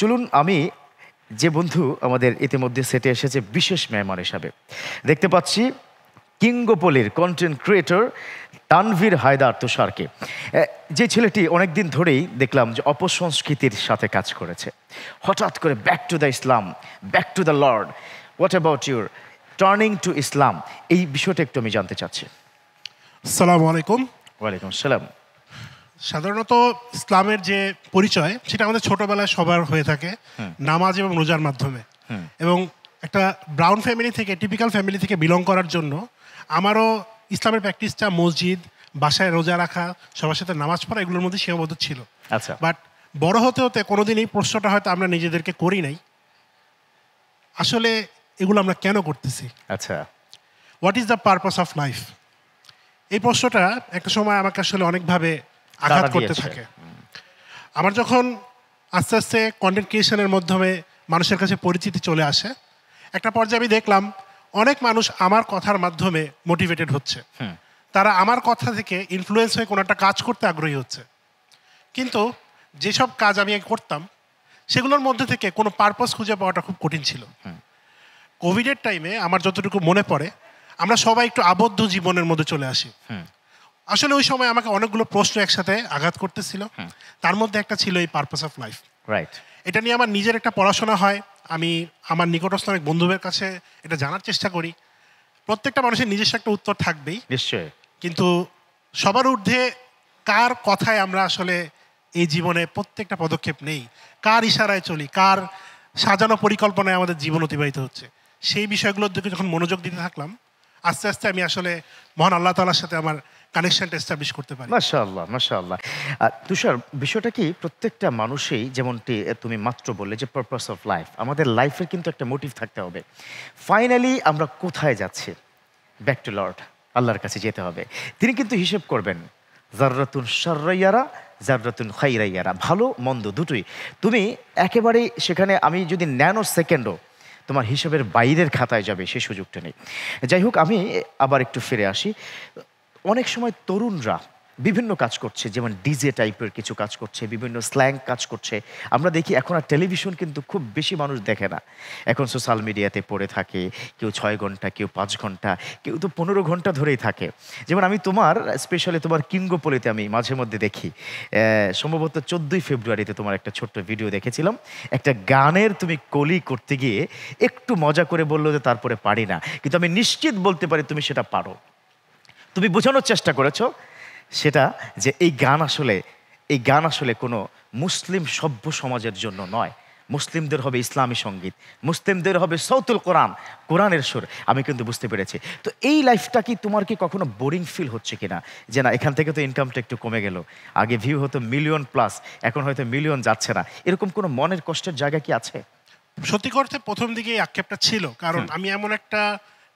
চলুন আমি যে বন্ধু আমাদের ইতিমধ্যে সেটে এসেছে বিশেষ মেহমান হিসাবে দেখতে পাচ্ছি কিঙ্গোপলির কন্টেন্ট ক্রিয়েটর তানভীর হায়দার তুষারকে যে ছেলেটি অনেকদিন ধরেই দেখলাম যে অপসংস্কৃতির সাথে কাজ করেছে হঠাৎ করে back to the Islam back to the lord what about your turning to Islam এই বিষয়টা একটু আমি জানতে চাচ্ছি সালাম আলাইকুম ওয়ালাইকুম সালাম সাধারণত ইসলামের যে পরিচয় সেটা আমাদের ছোটবেলায় সবার হয়ে থাকে হ্যাঁ। নামাজ এবং রোজার মাধ্যমে হ্যাঁ। এবং একটা ব্রাউন ফ্যামিলি থেকে টিপিক্যাল ফ্যামিলি থেকে বিলং করার জন্য আমারও ইসলামের প্র্যাকটিসটা মসজিদ বাসায় রোজা রাখা সবার সাথে নামাজ পড়া এগুলোর মধ্যে সীমাবদ্ধ ছিল আচ্ছা বাট বড় হতে হতে কোনোদিন এই প্রশ্নটা হয়তো আমরা নিজেদেরকে করি নাই আসলে এগুলো আমরা কেন করতেছি আচ্ছা what is the purpose of life এই প্রশ্নটা একটা সময় আমাকে আসলে অনেকভাবে আঘাত করতে থাকে আমার যখন আস্তে আস্তে কন্টেন্ট ক্রিয়েশনের মাধ্যমে মানুষের কাছে পরিচিতি চলে আসে একটা পর্যায়ে আমি দেখলাম অনেক মানুষ আমার কথার মাধ্যমে মোটিভেটেড হচ্ছে তারা আমার কথা থেকে ইনফ্লুয়েন্স হয়ে কোনো একটা কাজ করতে আগ্রহী হচ্ছে কিন্তু যেসব কাজ আমি করতাম সেগুলোর মধ্যে থেকে কোনো পারপাস খুঁজে পাওয়াটা খুব কঠিন ছিল কোভিডের টাইমে আমার যতটুকু মনে পড়ে আমরা সবাই একটু আবদ্ধ জীবনের মধ্যে চলে আসি আসলে ওই সময় আমাকে অনেকগুলো প্রশ্ন একসাথে আঘাত করতেছিল তার মধ্যে একটা ছিল এই পারপাস অফ লাইফ রাইট এটা নিয়ে আমার নিজের একটা পড়াশোনা হয় আমি আমার নিকটস্থ অনেক বন্ধুদের কাছে এটা জানার চেষ্টা করি প্রত্যেকটা মানুষের নিজস্ব একটা উত্তর থাকবেই নিশ্চয় কিন্তু সবার ঊর্ধ্বে কার কথায় আমরা আসলে এই জীবনে প্রত্যেকটা পদক্ষেপ নেই কার ইশারায় চলি কার সাজানো পরিকল্পনায় আমাদের জীবন অতিবাহিত হচ্ছে সেই বিষয়গুলোর দিকে যখন মনোযোগ দিতে থাকলাম আস্তে আস্তে আমি আসলে মহান আল্লাহ তালার সাথে আমার কানেকশনটা এস্টাবলিশ করতে পারি মাশাআল্লাহ মাশাআল্লাহ তুষার বিষয়টা কি প্রত্যেকটা মানুষই যেমনটি তুমি মাত্র বললে যে পারপাস অফ লাইফ আমাদের লাইফের কিন্তু একটা মোটিভ থাকতে হবে ফাইনালি আমরা কোথায় যাচ্ছি ব্যাক টু লর্ড আল্লাহর কাছে যেতে হবে তিনি কিন্তু হিসেব করবেন জাররাতুন সার্রাইয়ারা জাররাতুন খাইরাইয়ারা ভালো মন্দ দুটোই তুমি একেবারেই সেখানে আমি যদি ন্যানো সেকেন্ডও তোমার হিসাবের বাইরের খাতায় যাবে সেই সুযোগটা নেই যাই হোক আমি আবার একটু ফিরে আসি অনেক সময় তরুণরা বিভিন্ন কাজ করছে যেমন ডিজে টাইপের কিছু কাজ করছে বিভিন্ন স্ল্যাং কাজ করছে আমরা দেখি এখন আর টেলিভিশন কিন্তু খুব বেশি মানুষ দেখে না এখন সোশ্যাল মিডিয়াতে পড়ে থাকে কেউ ছয় ঘন্টা কেউ পাঁচ ঘন্টা কেউ তো পনেরো ঘন্টা ধরেই থাকে যেমন আমি তোমার স্পেশালি তোমার কিঙ্গোপলিতে আমি মাঝে মধ্যে দেখি সম্ভবত চোদ্দোই ফেব্রুয়ারিতে তোমার একটা ছোট্ট ভিডিও দেখেছিলাম একটা গানের তুমি কলি করতে গিয়ে একটু মজা করে বললো যে তারপরে পারি না কিন্তু আমি নিশ্চিত বলতে পারি তুমি সেটা পারো তুমি বোঝানোর চেষ্টা করেছো সেটা যে এই গান আসলে এই গান আসলে কোনো মুসলিম সভ্য সমাজের জন্য নয় মুসলিমদের হবে ইসলামী সঙ্গীত মুসলিমদের হবে সৌতুল কোরআন কোরআনের সুর আমি কিন্তু বুঝতে পেরেছি তো এই লাইফটা কি তোমার কি কখনো বোরিং ফিল হচ্ছে কিনা যে না এখান থেকে তো ইনকামটা একটু কমে গেল আগে ভিউ হতো মিলিয়ন প্লাস এখন হয়তো মিলিয়ন যাচ্ছে না এরকম কোনো মনের কষ্টের জায়গা কি আছে সত্যি করতে প্রথম দিকে এই আক্ষেপটা ছিল কারণ আমি এমন একটা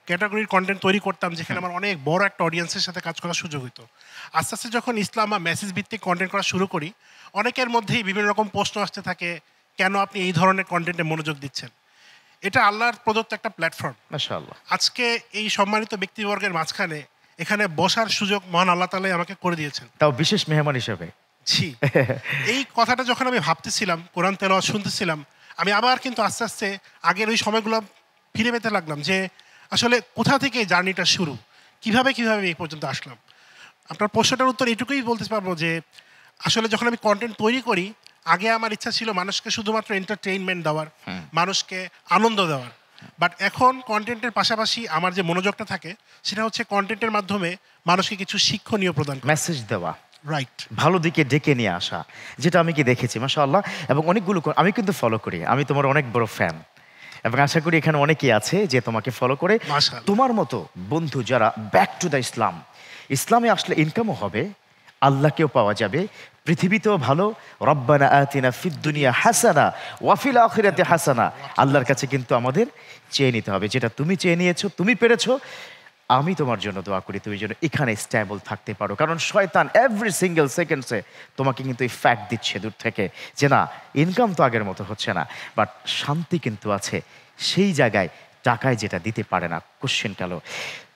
ক্যাটাগরির কন্টেন্ট তৈরি করতাম যেখানে আমার অনেক বড় একটা অডিয়েন্সের সাথে কাজ করার সুযোগ হতো আস্তে আস্তে যখন ইসলাম বা মেসেজ ভিত্তিক কন্টেন্ট করা শুরু করি অনেকের মধ্যেই বিভিন্ন রকম প্রশ্ন আসতে থাকে কেন আপনি এই ধরনের কন্টেন্টে মনোযোগ দিচ্ছেন এটা আল্লাহর প্রদত্ত একটা প্ল্যাটফর্ম আজকে এই সম্মানিত ব্যক্তিবর্গের মাঝখানে এখানে বসার সুযোগ মহান আল্লাহ তালাই আমাকে করে দিয়েছেন তাও বিশেষ মেহমান হিসেবে জি এই কথাটা যখন আমি ভাবতেছিলাম কোরআন তেল শুনতেছিলাম আমি আবার কিন্তু আস্তে আস্তে আগের ওই সময়গুলো ফিরে পেতে লাগলাম যে আসলে কোথা থেকে জার্নিটা শুরু কিভাবে কিভাবে এই পর্যন্ত আসলাম আপনার প্রশ্নটার উত্তর এটুকুই বলতে পারবো যে আসলে যখন আমি কন্টেন্ট তৈরি করি আগে আমার ইচ্ছা ছিল মানুষকে শুধুমাত্র এন্টারটেইনমেন্ট দেওয়ার মানুষকে আনন্দ দেওয়ার বাট এখন কন্টেন্টের পাশাপাশি আমার যে মনোযোগটা থাকে সেটা হচ্ছে কন্টেন্টের মাধ্যমে মানুষকে কিছু শিক্ষণীয় প্রদান মেসেজ দেওয়া রাইট ভালো দিকে ডেকে নিয়ে আসা যেটা আমি কি দেখেছি মাসা আল্লাহ এবং অনেকগুলো আমি কিন্তু ফলো করি আমি তোমার অনেক বড় ফ্যান এবং আশা করি এখানে অনেকেই আছে যে তোমাকে ফলো করে তোমার মতো বন্ধু যারা ব্যাক টু দ্য ইসলাম ইসলামে আসলে ইনকামও হবে আল্লাহকেও পাওয়া যাবে পৃথিবীতেও ভালো রব্বানা আতিনা ফিদ্দুনিয়া হাসানা ওয়াফিল আখিরাতে হাসানা আল্লাহর কাছে কিন্তু আমাদের চেয়ে নিতে হবে যেটা তুমি চেয়ে নিয়েছো তুমি পেরেছো আমি তোমার জন্য দোয়া করি তুমি যেন এখানে স্ট্যাবল থাকতে পারো কারণ শয়তান এভরি সিঙ্গেল সেকেন্ডসে তোমাকে কিন্তু এই ফ্যাক্ট দিচ্ছে দূর থেকে যে না ইনকাম তো আগের মতো হচ্ছে না বাট শান্তি কিন্তু আছে সেই জায়গায় টাকায় যেটা দিতে পারে না কোশ্চেন কালো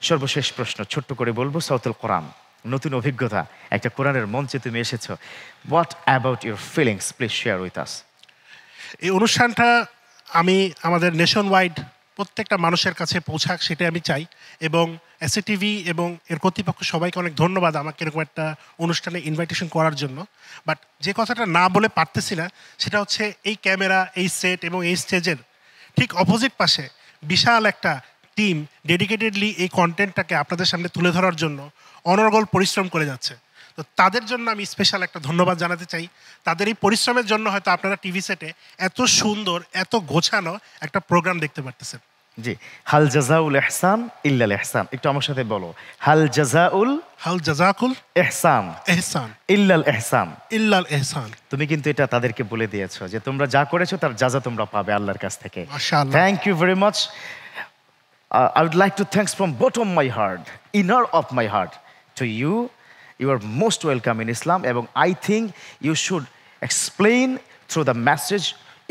সর্বশেষ প্রশ্ন ছোট্ট করে বলবো সাউতুল কোরআন নতুন অভিজ্ঞতা একটা কোরআনের মঞ্চে তুমি এসেছ what about your feelings please share with us এই অনুষ্ঠানটা আমি আমাদের নেশন ওয়াইড প্রত্যেকটা মানুষের কাছে পৌঁছাক সেটাই আমি চাই এবং এসএ টিভি এবং এর কর্তৃপক্ষ সবাইকে অনেক ধন্যবাদ আমাকে এরকম একটা অনুষ্ঠানে ইনভাইটেশন করার জন্য বাট যে কথাটা না বলে পারতেছি না সেটা হচ্ছে এই ক্যামেরা এই সেট এবং এই স্টেজের ঠিক অপোজিট পাশে বিশাল একটা টিম ডেডিকেটেডলি এই কন্টেন্টটাকে আপনাদের সামনে তুলে ধরার জন্য অনর্গল পরিশ্রম করে যাচ্ছে তো তাদের জন্য আমি স্পেশাল একটা ধন্যবাদ জানাতে চাই তাদের এই পরিশ্রমের জন্য হয়তো আপনারা টিভি সেটে এত সুন্দর এত গোছানো একটা প্রোগ্রাম দেখতে পারতেছেন জি হাল জাজাউল এহসান ইল্লাল এহসান একটু আমার সাথে বলো হাল জাজাউল হাল জাজাকুল এহসান এহসান ইল্লাল এহসান ইল্লাল এহসান তুমি কিন্তু এটা তাদেরকে বলে দিয়েছো যে তোমরা যা করেছো তার যাজা তোমরা পাবে আল্লাহর কাছ থেকে thank you very much I would like to thanks from bottom my heart inner of my heart to you you are most welcome in Islam এবং I think you should explain through the message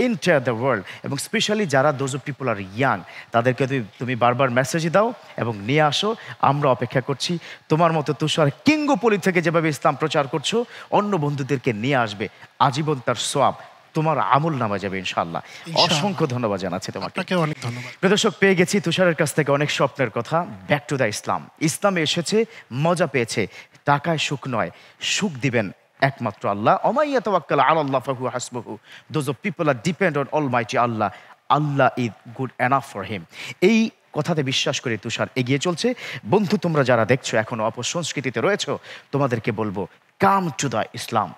enter the world এবং specially যারা those people are young তাদেরকে তুমি তুমি বারবার message দাও এবং নিয়ে আসো আমরা অপেক্ষা করছি তোমার মতো তুষার কিঙ্গপলি থেকে যেভাবে ইসলাম প্রচার করছো অন্য বন্ধুদেরকে নিয়ে আসবে আজীবন তার সোয়াব তোমার আমল নামা যাবে ইনশাল্লাহ অসংখ্য ধন্যবাদ জানাচ্ছি তোমাকে অনেক ধন্যবাদ প্রদর্শক পেয়ে গেছি তুষারের কাছ থেকে অনেক স্বপ্নের কথা ব্যাক টু দ্য ইসলাম ইসলামে এসেছে মজা পেয়েছে টাকায় সুখ নয় সুখ দিবেন একমাত্র আল্লাহ অমাইয়া আল আল্লাহ ফাহু হাসমহু those of people are depend on almighty Allah Allah is good enough for him এই কথাতে বিশ্বাস করে তুষার এগিয়ে চলছে বন্ধু তোমরা যারা দেখছো এখনো অপসংস্কৃতিতে রয়েছ তোমাদেরকে বলবো কাম টু দ্য ইসলাম